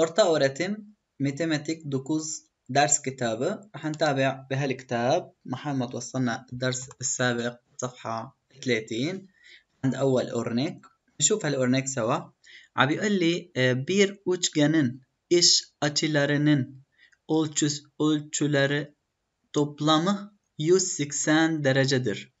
Orta Öğretim Matematik 9 درس كتابة حنتابع بهالكتاب محل ما توصلنا الدرس السابق صفحة 30 عند أول أورنيك نشوف هالأورنيك سوا عم بيقول لي بير uçgenin iş açılarının ölçüs ölçüleri toplamı 180 derecedir.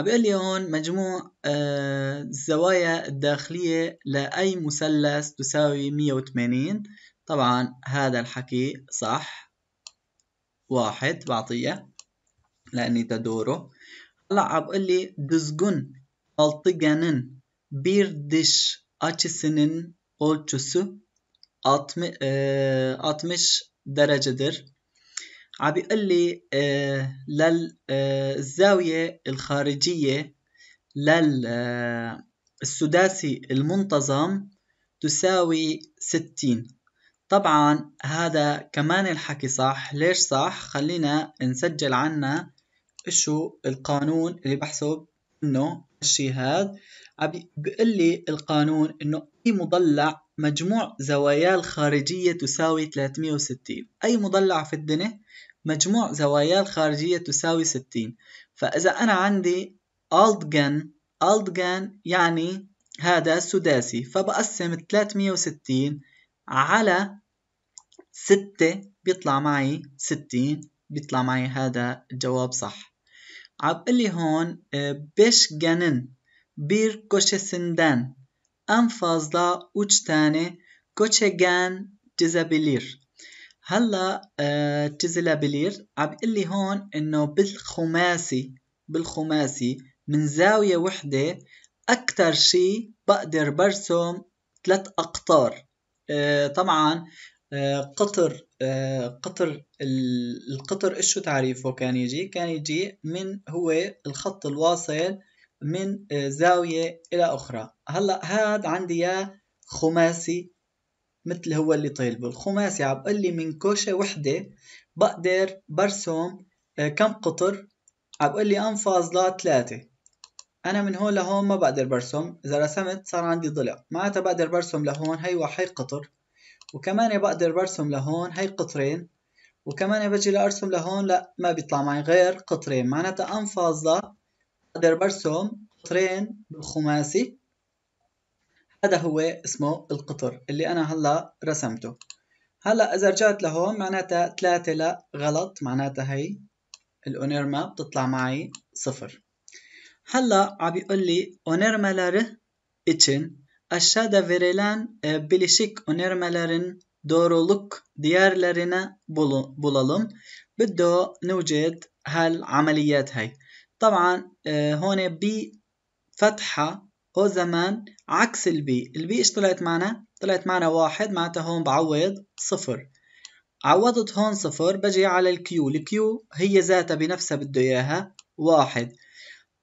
بيقول لي هون مجموع الزوايا آه، الداخلية لأي مثلث تساوي 180 طبعا هذا الحكي صح واحد بعطيه لأني تدوره هلا عم بقول لي دزجون التجانن بيردش اتشسنن اوتشسو اتمش آه، درجة در يقول لي آه، للزاوية آه، الخارجية للسداسي آه، المنتظم تساوي 60 طبعا هذا كمان الحكي صح ليش صح خلينا نسجل عنا شو القانون اللي بحسب انه الشيء هذا بيقول لي القانون انه اي مضلع مجموع زواياه الخارجيه تساوي 360 اي مضلع في الدنيا مجموع زوايا الخارجية تساوي 60 فإذا أنا عندي gun ألدغن gun يعني هذا سداسي فبقسم 360 على 6 بيطلع معي 60 بيطلع معي هذا الجواب صح عم لي هون آه، جنن بير koşesinden en fazla 3 tane koçegen جزابيلير هلا آه بلير عم بيقول لي هون انه بالخماسي بالخماسي من زاوية وحدة أكتر شي بقدر برسم ثلاث أقطار آه طبعا آه قطر آه قطر القطر إيش شو تعريفه كان يجي كان يجي من هو الخط الواصل من آه، زاوية إلى أخرى هلا هاد عندي إياه خماسي مثل هو اللي طالبه الخماسي عم قال لي من كوشة وحدة بقدر برسم آه، كم قطر عم قال لي ان فاصلة ثلاثة انا من هون لهون ما بقدر برسم اذا رسمت صار عندي ضلع معناتها بقدر برسم لهون هي وهي قطر وكمان بقدر برسم لهون هي قطرين وكمان بجي لارسم لهون لا ما بيطلع معي غير قطرين معناتها ان فاصلة بقدر برسم قطرين بالخماسي هذا هو اسمه القطر اللي أنا هلا رسمته هلا إذا رجعت لهون معناتها ثلاثة لا غلط معناتها هي الأونيرما بتطلع معي صفر هلا عم بيقول لي أونيرمالار اتشن اشادا فيريلان بليشيك اونيرمالارن önermelerin doğruluk diğerlerine bul bulalım. بده نوجد هالعمليات هاي طبعا آه، هون بفتحة هو زمان عكس البي البي ايش طلعت معنا طلعت معنا واحد معناتها هون بعوض صفر عوضت هون صفر بجي على الكيو الكيو هي ذاتها بنفسها بده اياها واحد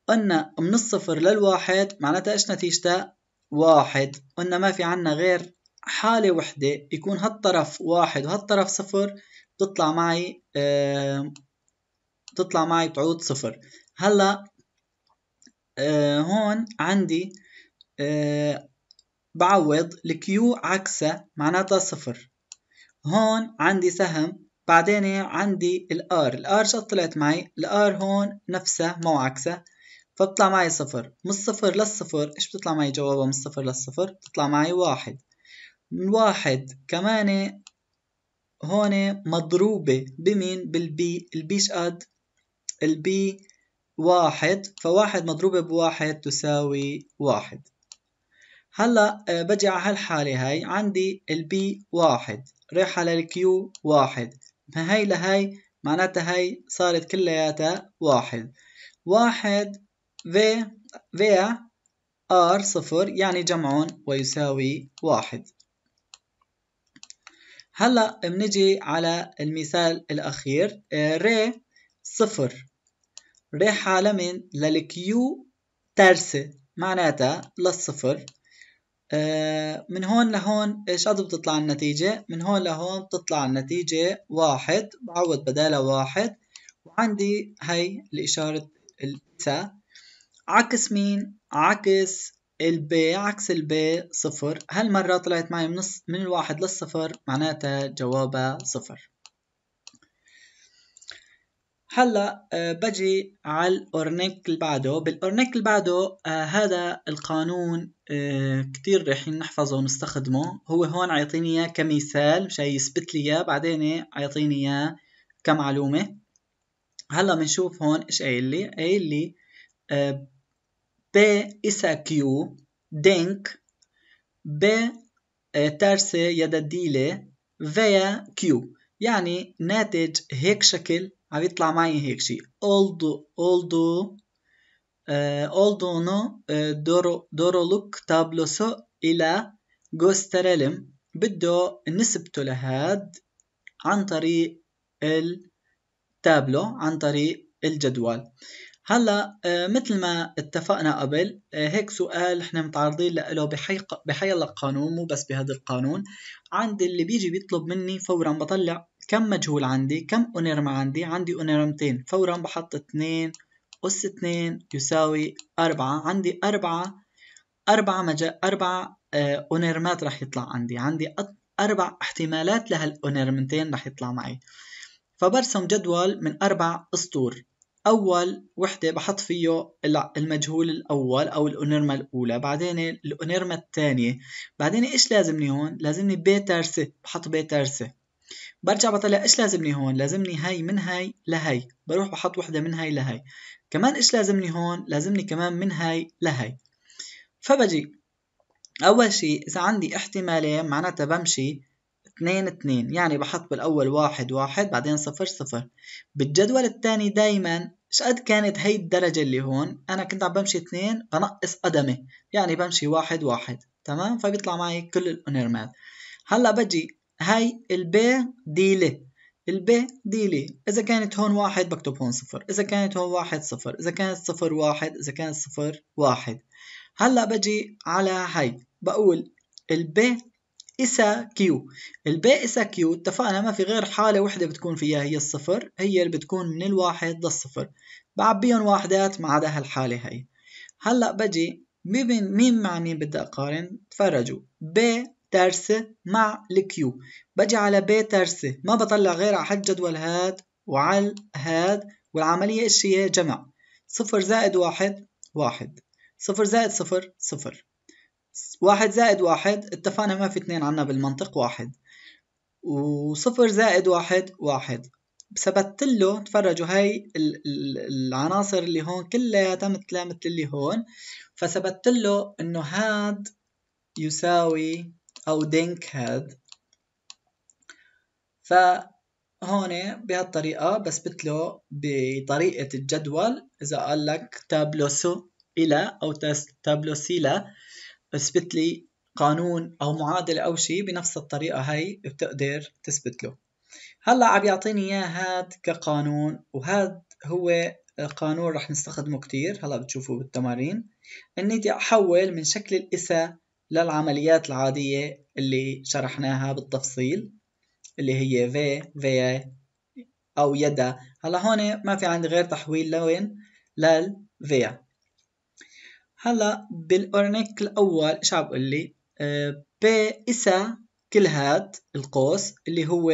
قلنا من الصفر للواحد معناتها ايش نتيجتها واحد قلنا ما في عنا غير حالة وحدة يكون هالطرف واحد وهالطرف صفر بتطلع معي آه بتطلع معي بتعود صفر هلا آه، هون عندي آه، بعوض الكيو عكسه معناتها صفر هون عندي سهم بعدين عندي الار الار شو طلعت معي الار هون نفسه مو عكسه فبطلع معي صفر من الصفر للصفر ايش بتطلع معي جوابها من الصفر للصفر بتطلع معي واحد من واحد كمان هون مضروبة بمين بالبي البي شقد البي واحد فواحد مضروبة بواحد تساوي واحد هلا آه، بجي على هالحالة هاي عندي البي واحد رايحة على الكيو واحد فهي هاي لهاي معناتها هاي صارت كلياتها واحد واحد في في ار صفر يعني جمعون ويساوي واحد هلا بنجي على المثال الأخير ري آه، صفر ريح على من للكيو ترسي معناتها للصفر آه، من هون لهون ايش قد بتطلع النتيجة من هون لهون بتطلع النتيجة واحد بعوض بدالها واحد وعندي هاي الإشارة الإساء عكس مين عكس البي عكس البي صفر هالمرة طلعت معي من, من الواحد للصفر معناتها جوابها صفر هلا آه، بجي على الاورنيك اللي بعده بالاورنيك اللي بعده آه، هذا القانون آه، كتير رح نحفظه ونستخدمه هو هون عيطيني اياه كمثال مشان يثبت لي اياه بعدين إيه، عيطيني اياه كمعلومه هلا بنشوف هون ايش قايل لي قايل لي ب إسا كيو دينك ب ترسي يدديلة فيا كيو يعني ناتج هيك شكل هيطلع معي هيك شيء oldu اولدو e, olduğunu دورو لوك تابلوسو الى ile بده نسبته لهاد عن طريق التابلو عن طريق الجدول هلا مثل ما اتفقنا قبل هيك سؤال احنا متعرضين له الله قانون مو بس بهذا القانون عند اللي بيجي بيطلب مني فورا بطلع كم مجهول عندي كم أونيرم عندي عندي أونيرمتين فورا بحط اتنين أس اتنين يساوي أربعة عندي أربعة أربعة مجا أربعة آه، أونيرمات رح يطلع عندي عندي أربع احتمالات لهالأونيرمتين رح يطلع معي فبرسم جدول من أربع أسطور أول وحدة بحط فيه المجهول الأول أو الأونيرما الأولى بعدين الأونيرما الثانية بعدين إيش لازمني هون؟ لازمني بيترسة بحط بيترسة برجع بطلع ايش لازمني هون لازمني هاي من هاي لهي بروح بحط وحده من هاي لهي كمان ايش لازمني هون لازمني كمان من هاي لهي فبجي اول شيء اذا عندي احتمالين معناتها بمشي اثنين اثنين يعني بحط بالاول واحد واحد بعدين صفر صفر بالجدول الثاني دايما شقد كانت هي الدرجة اللي هون انا كنت عم بمشي اثنين بنقص قدمي يعني بمشي واحد واحد تمام فبيطلع معي كل الاونيرمات هلا بجي هاي البي دي لي البي دي لي إذا كانت هون واحد بكتب هون صفر إذا كانت هون واحد صفر إذا كانت صفر واحد إذا كانت صفر واحد هلأ بجي على هاي بقول البي إسا كيو البي إسا كيو اتفقنا ما في غير حالة وحدة بتكون فيها هي الصفر هي اللي بتكون من الواحد للصفر بعبيهم وحدات ما عدا هالحالة هاي هلأ بجي مين مع مين بدي أقارن تفرجوا ب ترس مع الكيو بجي على ب ترس ما بطلع غير على حد جدول هاد وعلى هاد والعملية إيش هي جمع صفر زائد واحد واحد صفر زائد صفر صفر واحد زائد واحد اتفقنا ما في اثنين عنا بالمنطق واحد وصفر زائد واحد واحد ثبتت له تفرجوا هاي العناصر اللي هون كلها مثلها مثل اللي هون فثبتت له انه هاد يساوي أو دينك هاد فهون بهالطريقة بثبت له بطريقة الجدول إذا قال لك تابلوسو إلى أو سيلا اثبت لي قانون أو معادلة أو شيء بنفس الطريقة هاي بتقدر تثبت له هلا عم يعطيني اياه هاد كقانون وهاد هو قانون رح نستخدمه كتير هلا بتشوفوه بالتمارين اني بدي احول من شكل القسا للعمليات العادية اللي شرحناها بالتفصيل اللي هي في في أو يدا هلا هون ما في عندي غير تحويل لوين للفيا هلا بالأورنيك الأول شو عم بقول لي أه بي إسا كل هاد القوس اللي هو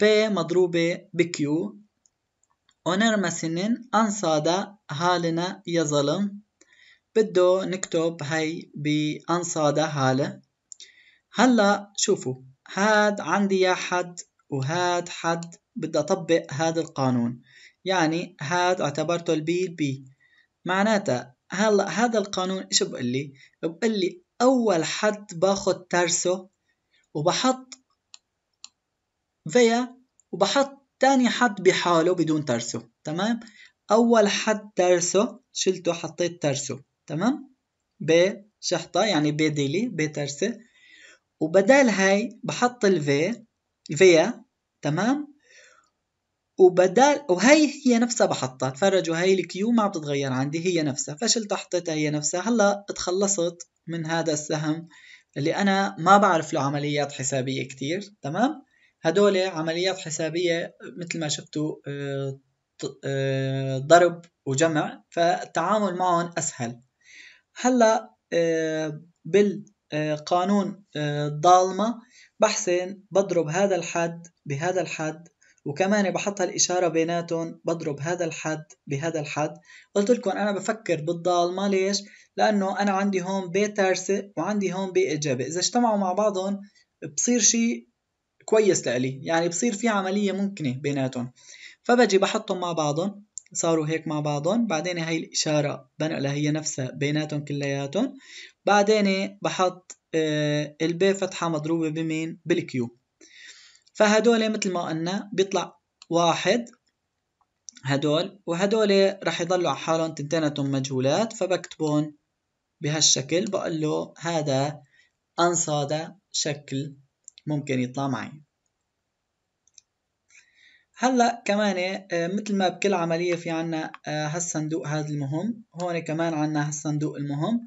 بي مضروبة بكيو أونر مسنين أنصادا هالنا يا ظلم بده نكتب هي بأنصادة هالة هلا شوفوا هاد عندي يا حد وهاد حد بدي أطبق هذا القانون يعني هاد اعتبرته البي البي معناتها هلا هذا القانون ايش بقول لي بقول لي أول حد باخد ترسه وبحط فيا وبحط تاني حد بحاله بدون ترسه تمام أول حد ترسه شلته حطيت ترسه تمام ب شحطة يعني ب ديلي ب ترسة وبدال هاي بحط الفي فيا تمام وبدال وهي هي نفسها بحطها تفرجوا هي الكيو ما بتتغير عندي هي نفسها فشلت حطيتها هي نفسها هلا تخلصت من هذا السهم اللي انا ما بعرف له عمليات حسابيه كتير تمام هدول عمليات حسابيه مثل ما شفتوا آه، آه، ضرب وجمع فالتعامل معهم اسهل هلا آه، بالقانون آه، الضالمة آه، بحسن بضرب هذا الحد بهذا الحد وكمان بحط هالإشارة بيناتهم بضرب هذا الحد بهذا الحد قلت لكم أنا بفكر بالضالمة ليش؟ لأنه أنا عندي هون ترسي وعندي هون إجابة إذا اجتمعوا مع بعضهم بصير شيء كويس لإلي يعني بصير في عملية ممكنة بيناتهم فبجي بحطهم مع بعضهم صاروا هيك مع بعضهم بعدين هاي الإشارة بنقلها هي نفسها بيناتهم كلياتهم بعدين بحط آه، البي فتحة مضروبة بمين بالكيو فهدول مثل ما قلنا بيطلع واحد هدول وهدول رح يضلوا على حالهم تنتيناتهم مجهولات فبكتبهم بهالشكل بقول له هذا أنصاد شكل ممكن يطلع معي هلا كمان آه، مثل ما بكل عملية في عنا آه، هالصندوق هذا المهم هون كمان عنا هالصندوق المهم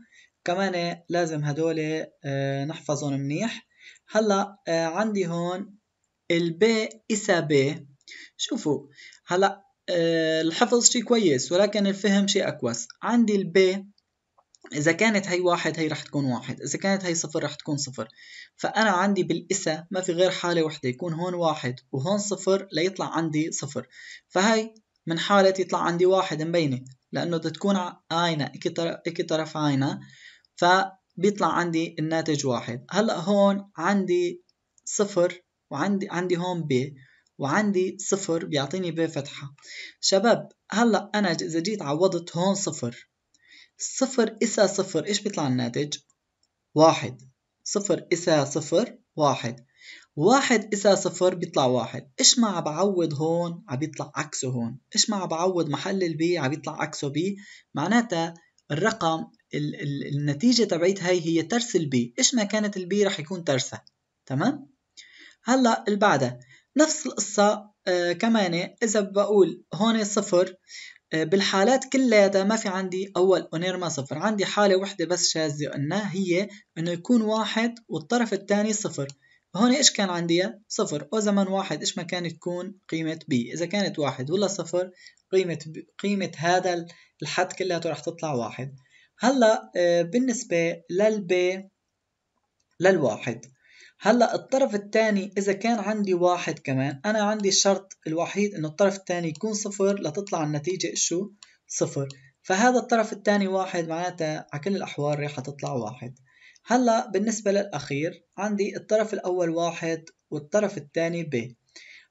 كمان لازم هدول آه، نحفظهم منيح هلا عندي هون البي إسا بي شوفوا هلا الحفظ شي كويس ولكن الفهم شي أكوس عندي البي إذا كانت هي واحد هي رح تكون واحد إذا كانت هي صفر رح تكون صفر فأنا عندي بالإسا ما في غير حالة وحدة يكون هون واحد وهون صفر ليطلع عندي صفر فهي من حالة يطلع عندي واحد مبينة لأنه بدها تكون عاينة إكي طرف عاينة فبيطلع عندي الناتج واحد هلأ هون عندي صفر وعندي عندي هون ب وعندي صفر بيعطيني ب فتحة شباب هلأ أنا إذا جيت عوضت هون صفر صفر إسا صفر إيش بيطلع الناتج؟ واحد صفر إسا صفر واحد واحد إسا صفر بيطلع واحد إيش ما عم بعوض هون عم بيطلع عكسه هون إيش ما عم بعوض محل البي عم بيطلع عكسه بي معناتها الرقم ال ال النتيجة تبعيت هاي هي ترس البي إيش ما كانت البي رح يكون ترسها تمام؟ هلأ اللي بعدها نفس القصة آه كمان إذا بقول هون صفر آه، بالحالات كلياتها ما في عندي أول اونيرما صفر عندي حالة وحدة بس شاذة قلنا هي إنه يكون واحد والطرف الثاني صفر هون إيش كان عندي صفر او زمن واحد إيش ما كانت تكون قيمة بي إذا كانت واحد ولا صفر قيمة بي. قيمة هذا الحد كلياته رح تطلع واحد هلا آه، بالنسبة للبي للواحد هلا الطرف الثاني اذا كان عندي واحد كمان انا عندي الشرط الوحيد انه الطرف الثاني يكون صفر لتطلع النتيجه شو صفر فهذا الطرف الثاني واحد معناتها على كل الاحوال رح تطلع واحد هلا بالنسبه للاخير عندي الطرف الاول واحد والطرف الثاني ب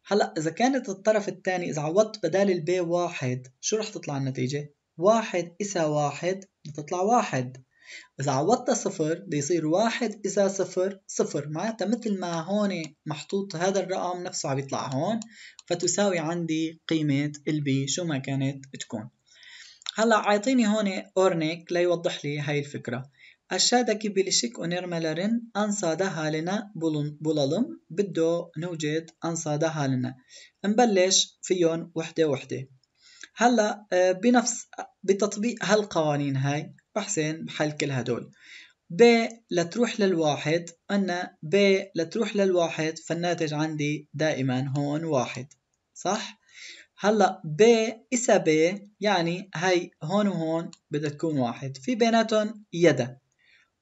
هلا اذا كانت الطرف الثاني اذا عوضت بدال البي واحد شو رح تطلع النتيجه واحد اسا واحد بتطلع واحد إذا عوضتها صفر بيصير واحد إذا صفر صفر معناتها مثل ما هون محطوط هذا الرقم نفسه عم يطلع هون فتساوي عندي قيمة البي شو ما كانت تكون هلا عايطيني هون أورنيك ليوضح لي هاي الفكرة Aşağıdaki bileşik önermelerin دها لنا بولالم bulalım. نوجد newcid دها لنا نبلش فيهم وحدة وحدة. هلا آه، بنفس بتطبيق هالقوانين هاي بحسن بحل كل هدول ب لتروح للواحد عنا ب لتروح للواحد فالناتج عندي دائما هون واحد صح؟ هلا ب إسا ب يعني هاي هون وهون بدها تكون واحد في بيناتهم يدا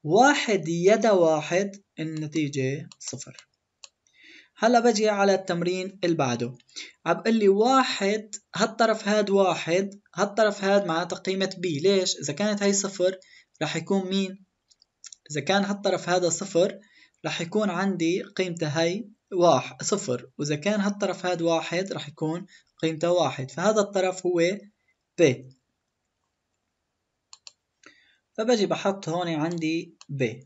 واحد يدا واحد النتيجة صفر هلا بجي على التمرين اللي بعده عم لي واحد هالطرف هاد واحد هالطرف هاد معناتها قيمة بي ليش؟ إذا كانت هي صفر رح يكون مين؟ إذا كان هالطرف هذا صفر رح يكون عندي قيمته هي واحد صفر وإذا كان هالطرف هاد واحد رح يكون قيمته واحد فهذا الطرف هو بي فبجي بحط هون عندي بي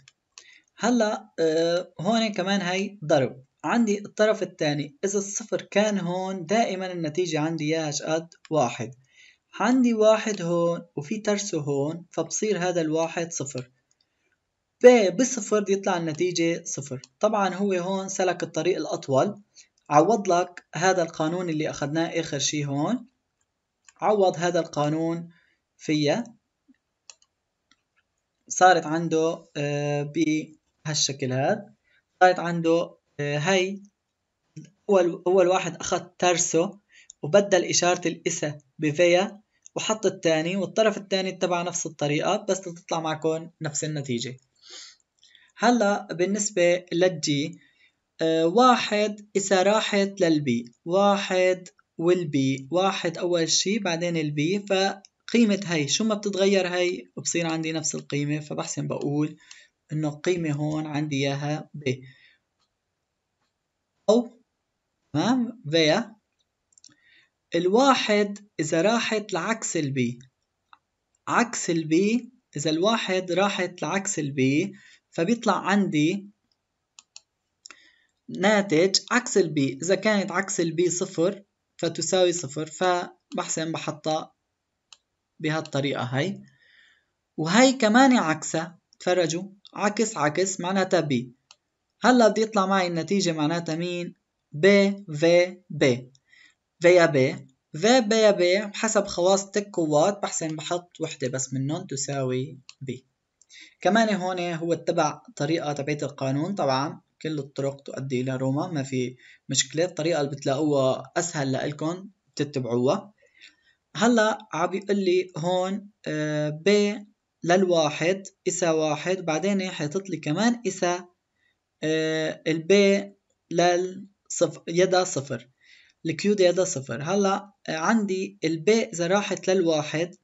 هلا آه، هون كمان هي ضرب عندي الطرف الثاني إذا الصفر كان هون دائما النتيجة عندي إياها شقد واحد عندي واحد هون وفي ترسه هون فبصير هذا الواحد صفر ب بصفر بيطلع النتيجة صفر طبعا هو هون سلك الطريق الأطول عوض لك هذا القانون اللي أخذناه آخر شي هون عوض هذا القانون فيه صارت عنده آه، بهالشكل هذا صارت عنده آه، هاي أول أول واحد أخذ ترسو وبدل إشارة الإسا بفيا وحط التاني والطرف التاني اتبع نفس الطريقة بس تطلع معكم نفس النتيجة هلا بالنسبة للجي آه، واحد اسا راحت للبي واحد والبي واحد أول شي بعدين البي فقيمة هاي شو ما بتتغير هاي وبصير عندي نفس القيمة فبحسن بقول إنه قيمه هون عندي إياها ب أو تمام فيا الواحد إذا راحت لعكس البي عكس البي إذا الواحد راحت لعكس البي فبيطلع عندي ناتج عكس البي إذا كانت عكس البي صفر فتساوي صفر فبحسن بحطها بهالطريقة هاي وهي كمان عكسها تفرجوا عكس عكس معناتها بي هلا بدي يطلع معي النتيجة معناتها مين؟ ب في ب يا ب ب بيا ب حسب خواص تك وات بحسن بحط وحدة بس منهم تساوي ب كمان هون هو اتبع طريقة تبعت القانون طبعا كل الطرق تؤدي إلى روما ما في مشكلة الطريقة اللي بتلاقوها أسهل لإلكم بتتبعوها هلا عم بيقول لي هون آه، ب للواحد إسا واحد بعدين حيطلع لي كمان إسا آه، البي لل يدا صفر الكيو يدا صفر هلا آه، عندي البي إذا راحت للواحد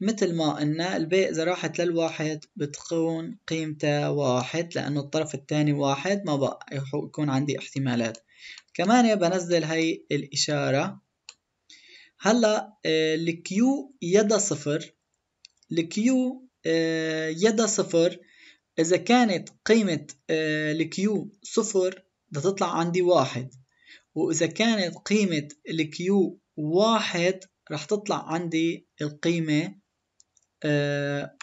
مثل ما قلنا البي إذا راحت للواحد بتكون قيمتها واحد لأنه الطرف الثاني واحد ما بقى يكون عندي احتمالات كمان بنزل هاي الإشارة هلا آه، الكيو يدا صفر الكيو يدا صفر إذا كانت قيمة آه، الكيو صفر تطلع عندي واحد وإذا كانت قيمة الكيو واحد رح تطلع عندي القيمة آه،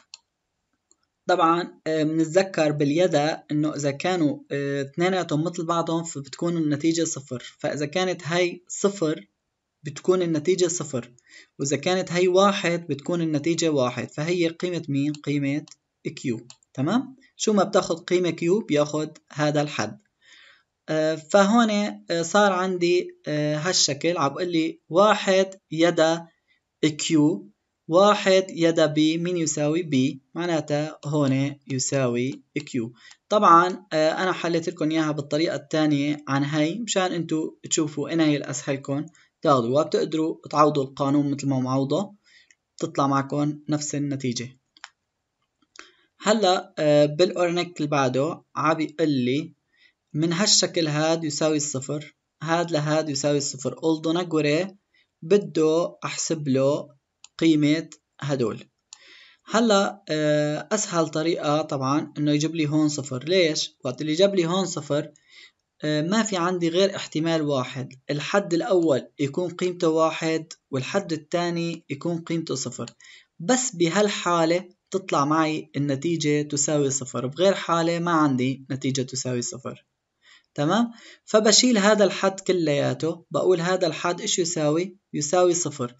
طبعا بنتذكر آه، باليدا انه اذا كانوا اثنيناتهم مثل بعضهم فبتكون النتيجة صفر فاذا كانت هاي صفر بتكون النتيجة صفر واذا كانت هاي واحد بتكون النتيجة واحد فهي قيمة مين؟ قيمة Q تمام شو ما بتاخذ قيمة كيو بياخذ هذا الحد آه، فهون آه، صار عندي آه، هالشكل عم بقول لي واحد يدا كيو واحد يدا بي مين يساوي بي معناتها هون يساوي كيو طبعا انا حليت لكم اياها بالطريقه الثانيه عن هي مشان انتم تشوفوا انا هي الاسهلكم تاخذوا وبتقدروا تعوضوا القانون مثل ما معوضه تطلع معكم نفس النتيجه هلا آه، بالاورنك اللي بعده عم بيقول لي من هالشكل هاد يساوي الصفر هاد لهاد يساوي الصفر قلدنا جوري بده احسب له قيمة هدول هلا آه، اسهل طريقة طبعا انه يجيب لي هون صفر ليش وقت اللي جاب لي هون صفر آه، ما في عندي غير احتمال واحد الحد الاول يكون قيمته واحد والحد الثاني يكون قيمته صفر بس بهالحالة تطلع معي النتيجة تساوي صفر بغير حالة ما عندي نتيجة تساوي صفر تمام فبشيل هذا الحد كلياته بقول هذا الحد ايش يساوي يساوي صفر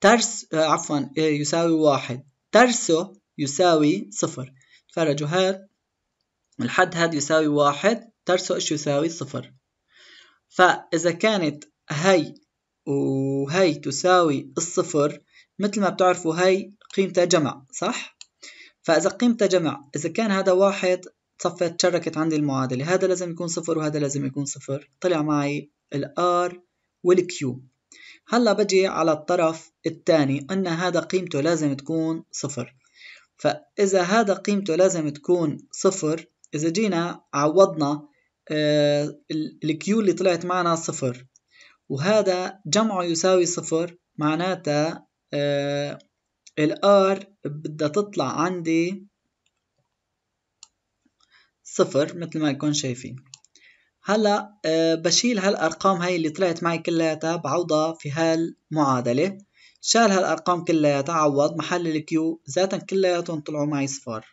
ترس آه، عفوا آه، يساوي واحد ترسه يساوي صفر تفرجوا هاد الحد هاد يساوي واحد ترسه ايش يساوي صفر فاذا كانت هي وهي تساوي الصفر مثل ما بتعرفوا هي قيمتها جمع صح فإذا قيمة جمع إذا كان هذا واحد صفت تشركت عندي المعادلة هذا لازم يكون صفر وهذا لازم يكون صفر طلع معي R والـ Q هلا بجي على الطرف الثاني أن هذا قيمته لازم تكون صفر فإذا هذا قيمته لازم تكون صفر إذا جينا عوضنا آه، Q اللي طلعت معنا صفر وهذا جمعه يساوي صفر معناتها آه، الار بدها تطلع عندي صفر مثل ما يكون شايفين هلا آه، بشيل هالارقام هاي اللي طلعت معي كلياتها بعوضها في هالمعادله شال هالارقام كلياتها عوض محل الكيو ذاتا كلياتهم طلعوا معي صفار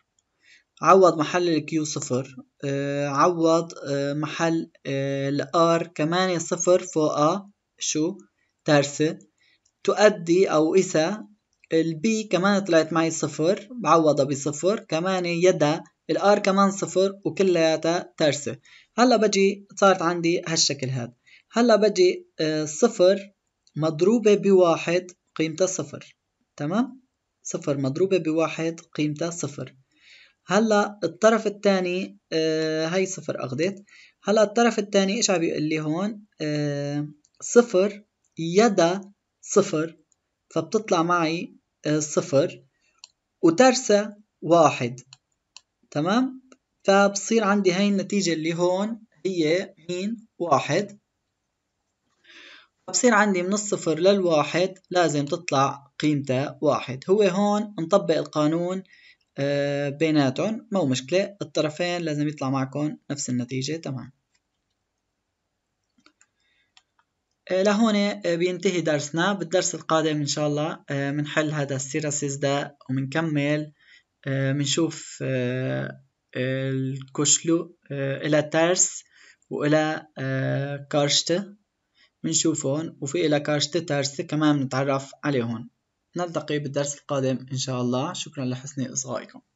عوض محل الكيو صفر عوض محل الار آه، آه، كمان صفر فوقها شو ترسه تؤدي او إسا البي كمان طلعت معي صفر بعوضها بصفر كمان يدا الار كمان صفر وكلياتها ترسة هلا بجي صارت عندي هالشكل هذا هلا بجي آه، صفر مضروبة بواحد قيمتها صفر تمام صفر مضروبة بواحد قيمتها صفر هلا الطرف الثاني آه هي صفر اخذت هلا الطرف الثاني ايش عم بيقول لي هون آه صفر يدا صفر فبتطلع معي آه، صفر وترسى واحد تمام فبصير عندي هاي النتيجة اللي هون هي مين واحد بصير عندي من الصفر للواحد لازم تطلع قيمته واحد هو هون نطبق القانون آه، بيناتهم مو مشكلة الطرفين لازم يطلع معكم نفس النتيجة تمام إيه، لهون إيه، بينتهي درسنا بالدرس القادم إن شاء الله بنحل إيه، هذا السيراسيس ده وبنكمل بنشوف الكوشلو إلى ترس وإلى كارشتة بنشوفهم وفي إلى كارشت ترس كمان بنتعرف عليهم نلتقي بالدرس القادم إن شاء الله شكرا لحسن إصغائكم